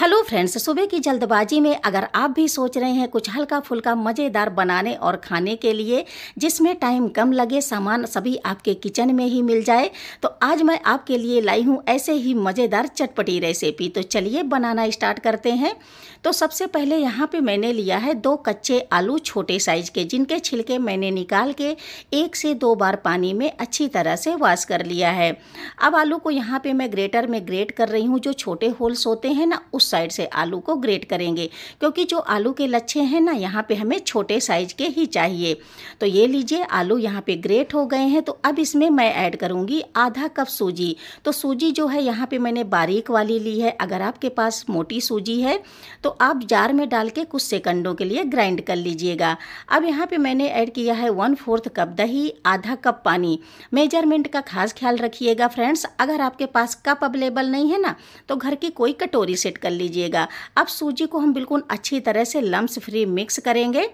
hello friends सुबह की जल्दबाजी में अगर आप भी सोच रहे हैं कुछ हल्का फुल्का मज़ेदार बनाने और खाने के लिए जिसमें टाइम कम लगे सामान सभी आपके किचन में ही मिल जाए तो आज मैं आपके लिए लाई हूँ ऐसे ही मज़ेदार चटपटी रेसिपी तो चलिए बनाना स्टार्ट करते हैं तो सबसे पहले यहाँ पे मैंने लिया है दो कच्चे आलू छोटे साइज़ के जिनके छिलके मैंने निकाल के एक से दो बार पानी में अच्छी तरह से वॉश कर लिया है अब आलू को यहाँ पर मैं ग्रेटर में ग्रेट कर रही हूँ जो छोटे होल्स होते हैं ना उस साइड से आलू को ग्रेट करेंगे क्योंकि जो आलू के लच्छे हैं ना यहाँ पे हमें छोटे साइज के ही चाहिए तो ये लीजिए आलू यहाँ पे ग्रेट हो गए हैं तो अब इसमें मैं ऐड करूँगी आधा कप सूजी तो सूजी जो है यहाँ पर मैंने बारीक वाली ली है अगर आपके पास मोटी सूजी है तो आप जार में डाल के कुछ सेकंडों के लिए ग्राइंड कर लीजिएगा अब यहाँ पे मैंने ऐड किया है वन फोर्थ कप दही आधा कप पानी मेजरमेंट का खास ख्याल रखिएगा फ्रेंड्स अगर आपके पास कप अवेलेबल नहीं है ना तो घर की कोई कटोरी सेट कर लीजिएगा अब सूजी को हम बिल्कुल अच्छी तरह से लम्स फ्री मिक्स करेंगे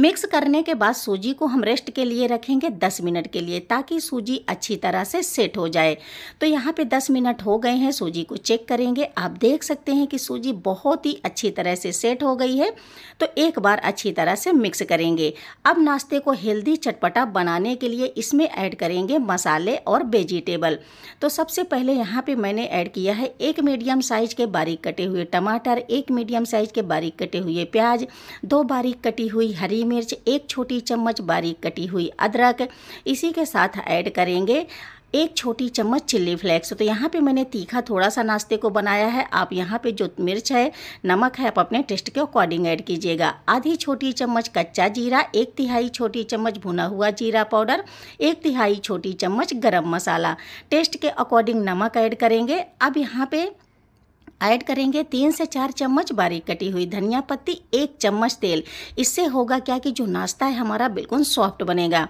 मिक्स करने के बाद सूजी को हम रेस्ट के लिए रखेंगे 10 मिनट के लिए ताकि सूजी अच्छी तरह से सेट हो जाए तो यहाँ पे 10 मिनट हो गए हैं सूजी को चेक करेंगे आप देख सकते हैं कि सूजी बहुत ही अच्छी तरह से सेट हो गई है तो एक बार अच्छी तरह से मिक्स करेंगे अब नाश्ते को हेल्दी चटपटा बनाने के लिए इसमें ऐड करेंगे मसाले और वेजिटेबल तो सबसे पहले यहाँ पर मैंने ऐड किया है एक मीडियम साइज के बारीक कटे हुए टमाटर एक मीडियम साइज के बारीक कटे हुए प्याज दो बारीक कटी हुई हरी मिर्च एक छोटी चम्मच बारीक कटी हुई अदरक इसी के साथ ऐड करेंगे एक छोटी चम्मच चिल्ली फ्लेक्स तो यहाँ पे मैंने तीखा थोड़ा सा नाश्ते को बनाया है आप यहाँ पे जो मिर्च है नमक है आप अपने टेस्ट के अकॉर्डिंग ऐड कीजिएगा आधी छोटी चम्मच कच्चा जीरा एक तिहाई छोटी चम्मच भुना हुआ जीरा पाउडर एक तिहाई छोटी चम्मच गरम मसाला टेस्ट के अकॉर्डिंग नमक ऐड करेंगे अब यहाँ पर ऐड करेंगे तीन से चार चम्मच बारीक कटी हुई धनिया पत्ती एक चम्मच तेल इससे होगा क्या कि जो नाश्ता है हमारा बिल्कुल सॉफ्ट बनेगा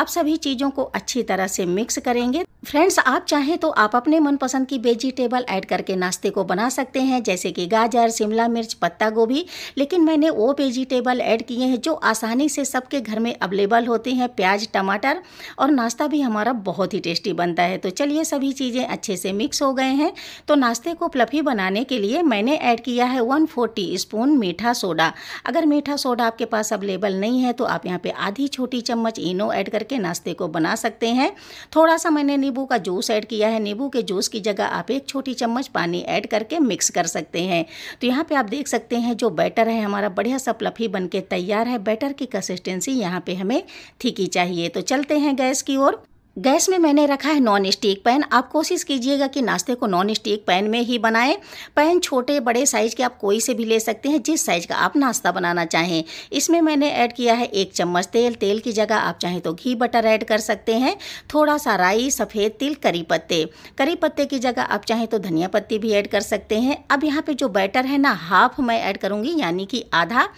अब सभी चीज़ों को अच्छी तरह से मिक्स करेंगे फ्रेंड्स आप चाहें तो आप अपने मनपसंद की वेजिटेबल ऐड करके नाश्ते को बना सकते हैं जैसे कि गाजर शिमला मिर्च पत्ता गोभी लेकिन मैंने वो वेजिटेबल ऐड किए हैं जो आसानी से सबके घर में अवेलेबल होते हैं प्याज टमाटर और नाश्ता भी हमारा बहुत ही टेस्टी बनता है तो चलिए सभी चीज़ें अच्छे से मिक्स हो गए हैं तो नाश्ते को प्लफी बनाने बनाने के लिए मैंने ऐड किया है वन फोर्टी स्पून मीठा सोडा अगर मीठा सोडा आपके पास अवेलेबल नहीं है तो आप यहाँ पे आधी छोटी चम्मच इनो ऐड करके नाश्ते को बना सकते हैं थोड़ा सा मैंने नींबू का जूस ऐड किया है नींबू के जूस की जगह आप एक छोटी चम्मच पानी ऐड करके मिक्स कर सकते हैं तो यहाँ पे आप देख सकते हैं जो बैटर है हमारा बढ़िया सा प्लफी बन तैयार है बैटर की कंसिस्टेंसी यहाँ पे हमें थीकी चाहिए तो चलते हैं गैस की ओर गैस में मैंने रखा है नॉन स्टिक पैन आप कोशिश कीजिएगा कि नाश्ते को नॉन स्टिक पैन में ही बनाएं पैन छोटे बड़े साइज के आप कोई से भी ले सकते हैं जिस साइज का आप नाश्ता बनाना चाहें इसमें मैंने ऐड किया है एक चम्मच तेल तेल की जगह आप चाहें तो घी बटर ऐड कर सकते हैं थोड़ा सा राई सफ़ेद तिल करी पत्ते करी पत्ते की जगह आप चाहें तो धनिया पत्ती भी ऐड कर सकते हैं अब यहाँ पर जो बैटर है ना हाफ मैं ऐड करूँगी यानी कि आधा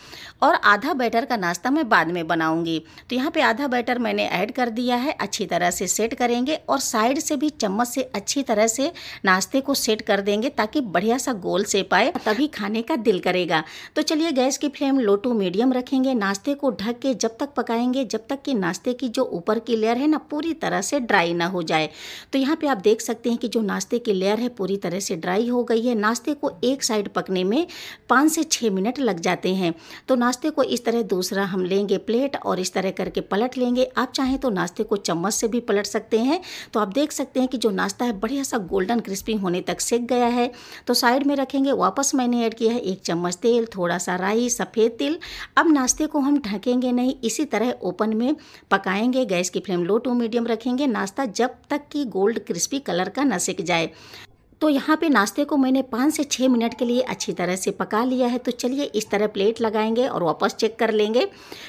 और आधा बैटर का नाश्ता मैं बाद में बनाऊँगी तो यहाँ पर आधा बैटर मैंने ऐड कर दिया है अच्छी तरह से सेट करेंगे और साइड से भी चम्मच से अच्छी तरह से नाश्ते को सेट कर देंगे ताकि बढ़िया सा गोल से पाए तभी खाने का दिल करेगा तो चलिए गैस की फ्लेम लो टू मीडियम रखेंगे नाश्ते को ढक के जब तक पकाएंगे जब तक कि नाश्ते की जो ऊपर की लेयर है ना पूरी तरह से ड्राई ना हो जाए तो यहाँ पे आप देख सकते हैं कि जो नाश्ते की लेयर है पूरी तरह से ड्राई हो गई है नाश्ते को एक साइड पकने में पाँच से छः मिनट लग जाते हैं तो नाश्ते को इस तरह दूसरा हम लेंगे प्लेट और इस तरह करके पलट लेंगे आप चाहें तो नाश्ते को चम्मच से भी पलट पलट सकते हैं तो आप देख सकते हैं कि जो नाश्ता है बढ़िया सा गोल्डन क्रिस्पी होने तक सेक गया है तो साइड में रखेंगे वापस मैंने ऐड किया है एक चम्मच तेल थोड़ा सा राई सफ़ेद तिल अब नाश्ते को हम ढकेंगे नहीं इसी तरह ओपन में पकाएंगे गैस की फ्लेम लो टू मीडियम रखेंगे नाश्ता जब तक कि गोल्ड क्रिस्पी कलर का न सिक जाए तो यहाँ पे नाश्ते को मैंने पाँच से छः मिनट के लिए अच्छी तरह से पका लिया है तो चलिए इस तरह प्लेट लगाएंगे और वापस चेक कर लेंगे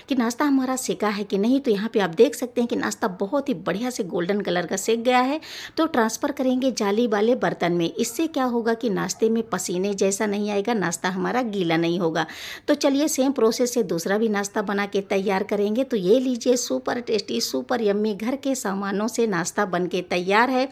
कि नाश्ता हमारा सेका है कि नहीं तो यहाँ पे आप देख सकते हैं कि नाश्ता बहुत ही बढ़िया से गोल्डन कलर का सेक गया है तो ट्रांसफ़र करेंगे जाली वाले बर्तन में इससे क्या होगा कि नाश्ते में पसीने जैसा नहीं आएगा नाश्ता हमारा गीला नहीं होगा तो चलिए सेम प्रोसेस से दूसरा भी नाश्ता बना के तैयार करेंगे तो ये लीजिए सुपर टेस्टी सुपर यम्मी घर के सामानों से नाश्ता बन के तैयार है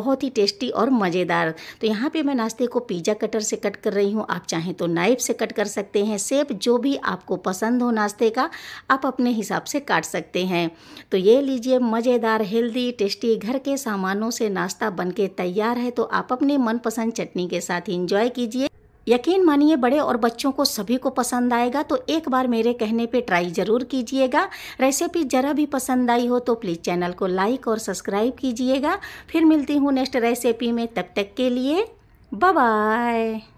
बहुत ही टेस्टी और मज़ेदार तो यहाँ पे मैं नाश्ते को पिज़्ज़ा कटर से कट कर रही हूँ आप चाहें तो नाइफ से कट कर सकते हैं सेप जो भी आपको पसंद हो नाश्ते का आप अपने हिसाब से काट सकते हैं तो ये लीजिए मज़ेदार हेल्दी टेस्टी घर के सामानों से नाश्ता बन तैयार है तो आप अपने मनपसंद चटनी के साथ इंजॉय कीजिए यकीन मानिए बड़े और बच्चों को सभी को पसंद आएगा तो एक बार मेरे कहने पे ट्राई ज़रूर कीजिएगा रेसिपी ज़रा भी पसंद आई हो तो प्लीज़ चैनल को लाइक और सब्सक्राइब कीजिएगा फिर मिलती हूँ नेक्स्ट रेसिपी में तब तक के लिए बाय